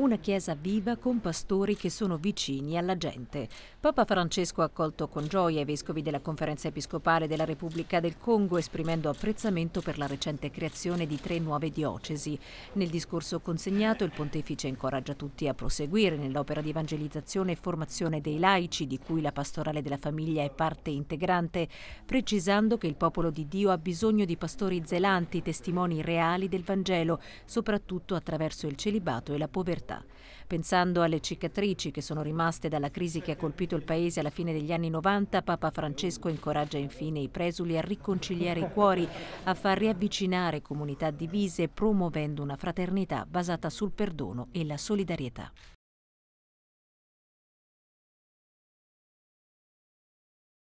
una chiesa viva con pastori che sono vicini alla gente. Papa Francesco ha accolto con gioia i vescovi della Conferenza Episcopale della Repubblica del Congo esprimendo apprezzamento per la recente creazione di tre nuove diocesi. Nel discorso consegnato il pontefice incoraggia tutti a proseguire nell'opera di evangelizzazione e formazione dei laici di cui la pastorale della famiglia è parte integrante, precisando che il popolo di Dio ha bisogno di pastori zelanti, testimoni reali del Vangelo, soprattutto attraverso il celibato e la povertà vita. Pensando alle cicatrici che sono rimaste dalla crisi che ha colpito il paese alla fine degli anni 90, Papa Francesco incoraggia infine i presuli a riconciliare i cuori, a far riavvicinare comunità divise, promuovendo una fraternità basata sul perdono e la solidarietà.